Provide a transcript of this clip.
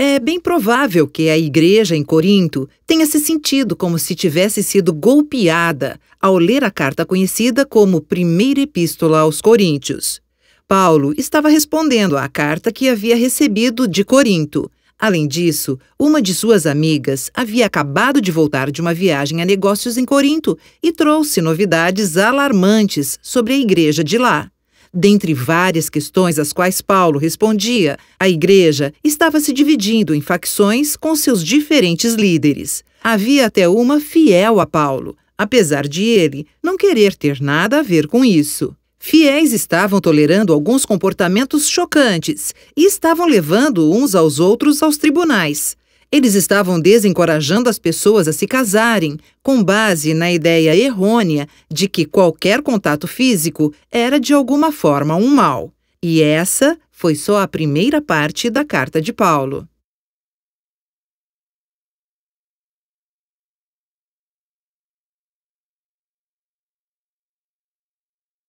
É bem provável que a igreja em Corinto tenha se sentido como se tivesse sido golpeada ao ler a carta conhecida como Primeira Epístola aos Coríntios. Paulo estava respondendo à carta que havia recebido de Corinto. Além disso, uma de suas amigas havia acabado de voltar de uma viagem a negócios em Corinto e trouxe novidades alarmantes sobre a igreja de lá. Dentre várias questões às quais Paulo respondia, a igreja estava se dividindo em facções com seus diferentes líderes. Havia até uma fiel a Paulo, apesar de ele não querer ter nada a ver com isso. Fiéis estavam tolerando alguns comportamentos chocantes e estavam levando uns aos outros aos tribunais. Eles estavam desencorajando as pessoas a se casarem, com base na ideia errônea de que qualquer contato físico era de alguma forma um mal. E essa foi só a primeira parte da carta de Paulo.